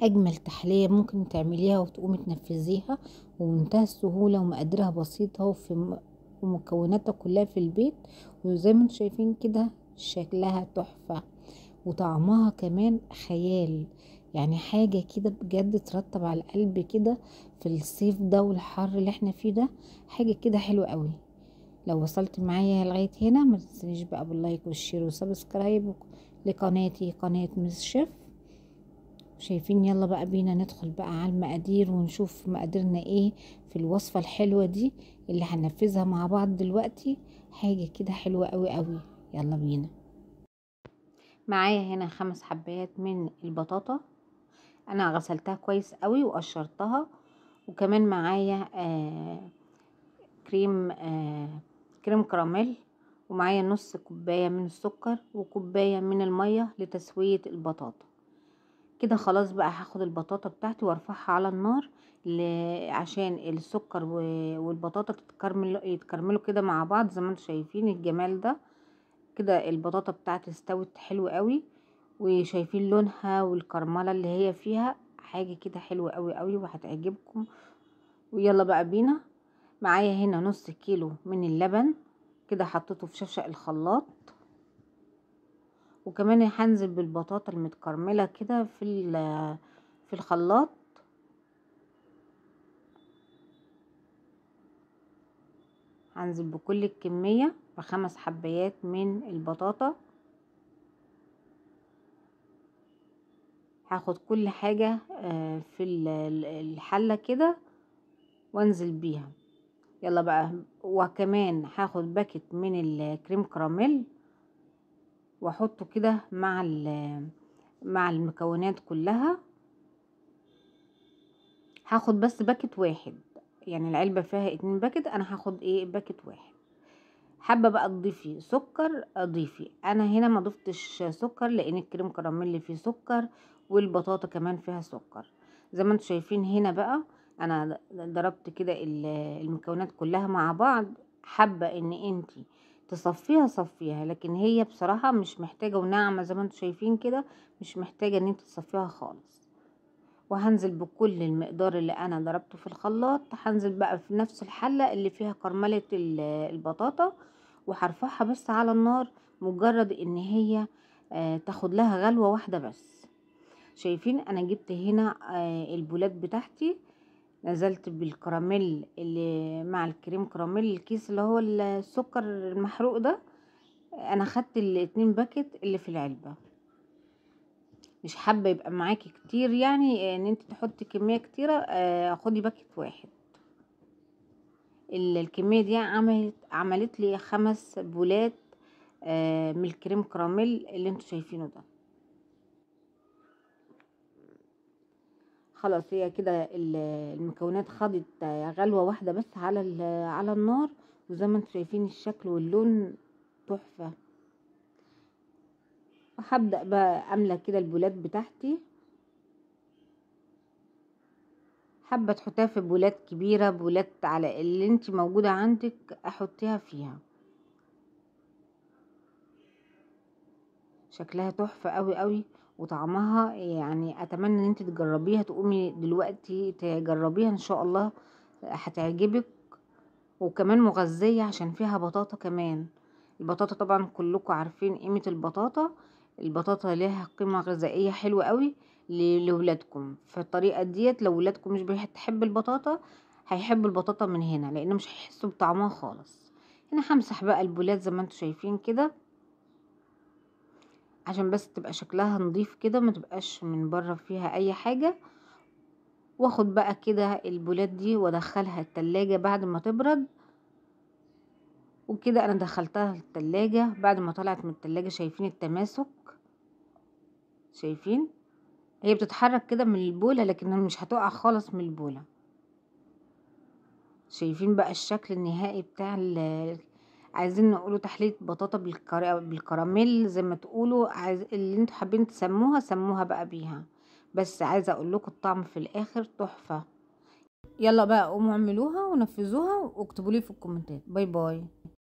أجمل تحلية ممكن تعمليها وتقومي تنفذيها ومنتهى السهولة ومقاديرها بسيطة وفي ومكوناتها كلها في البيت وزي ما انتم شايفين كده شكلها تحفة وطعمها كمان خيال يعني حاجة كده بجد ترتب على القلب كده في الصيف ده والحر اللي احنا فيه ده حاجة كده حلوة قوي لو وصلت معايا لغاية هنا ما تنسانيش بقى باللايك والشير وسبسكرايب لقناتي قناة مس شيف شايفين يلا بقى بينا ندخل بقى على المقادير ونشوف مقاديرنا ايه في الوصفة الحلوة دي اللي هننفذها مع بعض دلوقتي حاجة كده حلوة قوي قوي يلا بينا معايا هنا خمس حبات من البطاطا انا غسلتها كويس قوي وقشرتها وكمان معايا آه كريم آه كريم كراميل ومعايا نص كوباية من السكر وكوباية من المية لتسوية البطاطا كده خلاص بقى هاخد البطاطا بتاعتي وارفعها على النار عشان السكر والبطاطا تتكرمل يتكرملوا كده مع بعض زي ما انتم شايفين الجمال ده كده البطاطا بتاعتي استوت حلو قوي وشايفين لونها والكرمله اللي هي فيها حاجه كده حلوه قوي قوي وهتعجبكم ويلا بقى بينا معايا هنا نص كيلو من اللبن كده حطيته في شفشق الخلاط وكمان هنزل بالبطاطا المتكرمله كده في في الخلاط هنزل بكل الكميه بخمس حبايات من البطاطا هاخد كل حاجه آه، في الحله كده وانزل بيها يلا بقى وكمان هاخد باكت من الكريم كراميل واحطه كده مع مع المكونات كلها هاخد بس باكت واحد يعني العلبه فيها اتنين باكت انا هاخد ايه باكت واحد حابه بقى تضيفي سكر اضيفي انا هنا ما ضفتش سكر لان الكريم كراميل فيه سكر والبطاطا كمان فيها سكر زي ما انتم شايفين هنا بقى انا ضربت كده المكونات كلها مع بعض حابه ان انتي تصفيها صفيها لكن هي بصراحة مش محتاجة وناعمة زي ما انتوا شايفين كده مش محتاجة ان انت تصفيها خالص وهنزل بكل المقدار اللي انا ضربته في الخلاط هنزل بقى في نفس الحلة اللي فيها كرملة البطاطا وهرفعها بس على النار مجرد ان هي آه، تاخد لها غلوة واحدة بس شايفين انا جبت هنا آه، البولات بتاعتي نزلت بالكراميل اللي مع الكريم كراميل الكيس اللي هو السكر المحروق ده انا خدت الاتنين باكت اللي في العلبة مش حابة يبقى معاكي كتير يعني ان انت تحطي كمية كتيرة آه، خدي باكت واحد الكمية دي عملت عملت لي خمس بولات آه، من الكريم كراميل اللي انتوا شايفينه ده خلاص هي كده المكونات خدت غلوه واحده بس على على النار وزي ما انتم شايفين الشكل واللون تحفه هبدا بقى املى كده البولات بتاعتي حابه تحطيها في بولات كبيره بولات على اللي انت موجوده عندك احطيها فيها شكلها تحفة قوي قوي وطعمها يعني اتمنى ان انت تجربيها تقومي دلوقتي تجربيها ان شاء الله هتعجبك وكمان مغذية عشان فيها بطاطا كمان البطاطا طبعا كلكم عارفين قيمة البطاطا البطاطا لها قيمة غذائية حلوة قوي لولادكم الطريقة ديت لو ولادكم مش بتحب البطاطا هيحبوا البطاطا من هنا لان مش هيحسوا بطعمها خالص هنا همسح بقى البولات زي ما انتم شايفين كده عشان بس تبقى شكلها نظيف كده ما تبقاش من بره فيها اي حاجة واخد بقى كده البولات دي وادخلها التلاجة بعد ما تبرد وكده انا دخلتها التلاجة بعد ما طلعت من التلاجة شايفين التماسك شايفين هي بتتحرك كده من البولة لكنها مش هتقع خالص من البولة شايفين بقى الشكل النهائي بتاع عايزين نقوله تحلية بطاطا بالكراميل زي ما تقولوا عايز... اللي انتوا حابين تسموها سموها بقى بيها بس عايزه اقول لكم الطعم في الاخر تحفه يلا بقى قوموا اعملوها ونفذوها واكتبوا لي في الكومنتات باي باي